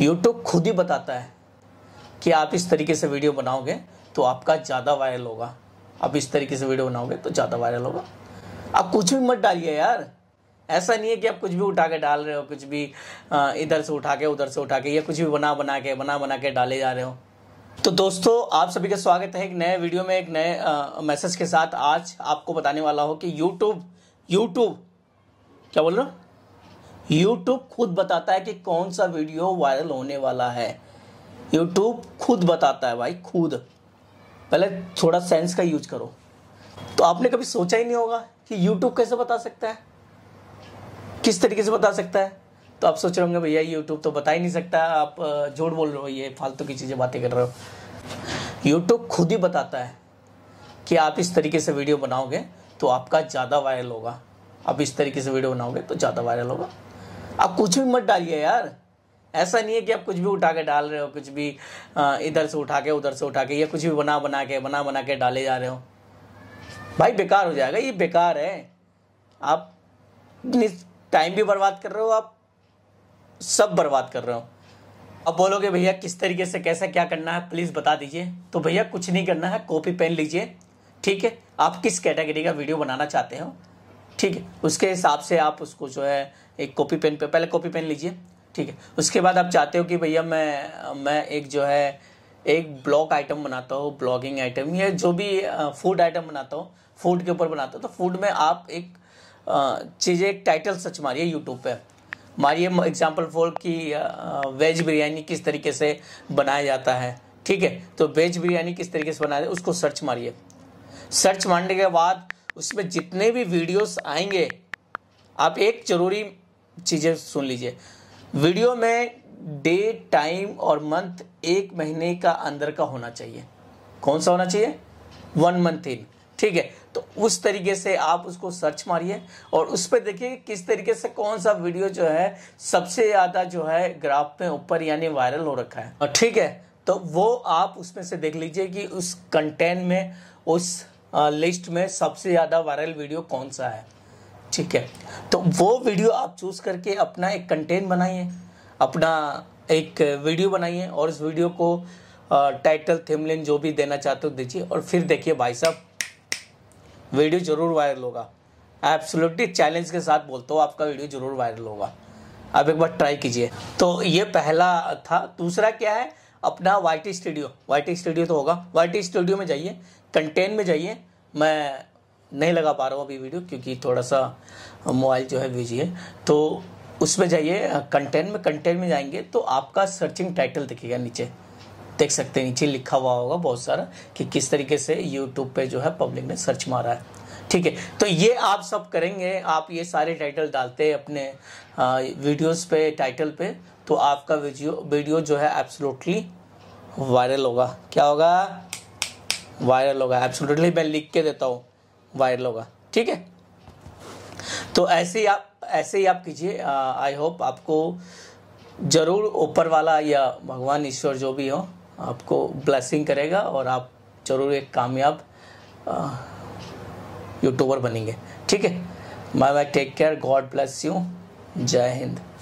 YouTube खुद ही बताता है कि आप इस तरीके से वीडियो बनाओगे तो आपका ज़्यादा वायरल होगा आप इस तरीके से वीडियो बनाओगे तो ज़्यादा वायरल होगा आप कुछ भी मत डालिए यार ऐसा नहीं है कि आप कुछ भी उठा के डाल रहे हो कुछ भी इधर से उठा के उधर से उठा के या कुछ भी बना बना के बना बना के डाले जा रहे हो तो दोस्तों आप सभी का स्वागत है एक नए वीडियो में एक नए मैसेज के साथ आज आपको बताने वाला हो कि यूट्यूब यूट्यूब क्या बोल रहे हो यूट्यूब खुद बताता है कि कौन सा वीडियो वायरल होने वाला है यूट्यूब खुद बताता है भाई खुद पहले थोड़ा सेंस का यूज करो तो आपने कभी सोचा ही नहीं होगा कि यूट्यूब कैसे बता सकता है किस तरीके से बता सकता है तो आप सोच रहे होंगे भैया यूट्यूब तो बता ही नहीं सकता आप जोड़ बोल रहे हो ये फालतू की चीज़ें बातें कर रहे हो यूट्यूब खुद ही बताता है कि आप इस तरीके से वीडियो बनाओगे तो आपका ज़्यादा वायरल होगा आप इस तरीके से वीडियो बनाओगे तो ज़्यादा वायरल होगा आप कुछ भी मत डालिए यार ऐसा नहीं है कि आप कुछ भी उठा के डाल रहे हो कुछ भी इधर से उठा के उधर से उठा के या कुछ भी बना बना के बना बना के डाले जा रहे हो भाई बेकार हो जाएगा ये बेकार है आप टाइम भी बर्बाद कर रहे हो आप सब बर्बाद कर रहे हो अब बोलोगे भैया किस तरीके से कैसे क्या करना है प्लीज़ बता दीजिए तो भैया कुछ नहीं करना है कॉपी पेन लीजिए ठीक है आप किस कैटेगरी का वीडियो बनाना चाहते हो ठीक है उसके हिसाब से आप उसको जो है एक कॉपी पेन पे पहले कॉपी पेन लीजिए ठीक है उसके बाद आप चाहते हो कि भैया मैं मैं एक जो है एक ब्लॉग आइटम बनाता हूँ ब्लॉगिंग आइटम या जो भी फूड आइटम बनाता हूँ फूड के ऊपर बनाता हूँ तो फूड में आप एक चीज़ें एक टाइटल सर्च मारिए यूट्यूब पर मारिए एग्जाम्पल फॉर कि वेज बिरयानी किस तरीके से बनाया जाता है ठीक है तो वेज बिरयानी किस तरीके से बनाया जाए उसको सर्च मारिए सर्च मारने के बाद उसमें जितने भी वीडियोस आएंगे आप एक जरूरी चीज़ें सुन लीजिए वीडियो में डे टाइम और मंथ एक महीने का अंदर का होना चाहिए कौन सा होना चाहिए वन मंथ इन ठीक है तो उस तरीके से आप उसको सर्च मारिए और उस पर देखिए किस तरीके से कौन सा वीडियो जो है सबसे ज़्यादा जो है ग्राफ में ऊपर यानी वायरल हो रखा है और ठीक है तो वो आप उसमें से देख लीजिए कि उस कंटेंट में उस लिस्ट में सबसे ज़्यादा वायरल वीडियो कौन सा है ठीक है तो वो वीडियो आप चूज़ करके अपना एक कंटेंट बनाइए अपना एक वीडियो बनाइए और उस वीडियो को टाइटल थीमलिन जो भी देना चाहते हो दीजिए और फिर देखिए भाई साहब वीडियो ज़रूर वायरल होगा एब्सोल्युटली चैलेंज के साथ बोलता हूँ आपका वीडियो ज़रूर वायरल होगा आप एक बार ट्राई कीजिए तो ये पहला था दूसरा क्या है अपना Y T studio Y T studio तो होगा वाई टी स्टूडियो में जाइए कंटेन में जाइए मैं नहीं लगा पा रहा हूँ अभी वीडियो क्योंकि थोड़ा सा मोबाइल जो है बिजी है तो उसमें जाइए कंटेन में कंटेन में जाएंगे तो आपका सर्चिंग टाइटल दिखेगा नीचे देख सकते हैं नीचे लिखा हुआ होगा बहुत सारा कि किस तरीके से यूट्यूब पे जो है पब्लिक ने सर्च मारा है ठीक है तो ये आप सब करेंगे आप ये सारे टाइटल डालते हैं अपने वीडियोस पे टाइटल पे तो आपका वीडियो वीडियो जो है एब्सोलूटली वायरल होगा क्या होगा वायरल होगा एब्सोलूटली मैं लिख के देता हूँ वायरल होगा ठीक है तो ऐसे ही आप ऐसे ही आप कीजिए आई होप आपको ज़रूर ऊपर वाला या भगवान ईश्वर जो भी हो आपको ब्लेसिंग करेगा और आप ज़रूर एक कामयाब यूट्यूबर बनेंगे ठीक है my my take care God bless you जय हिंद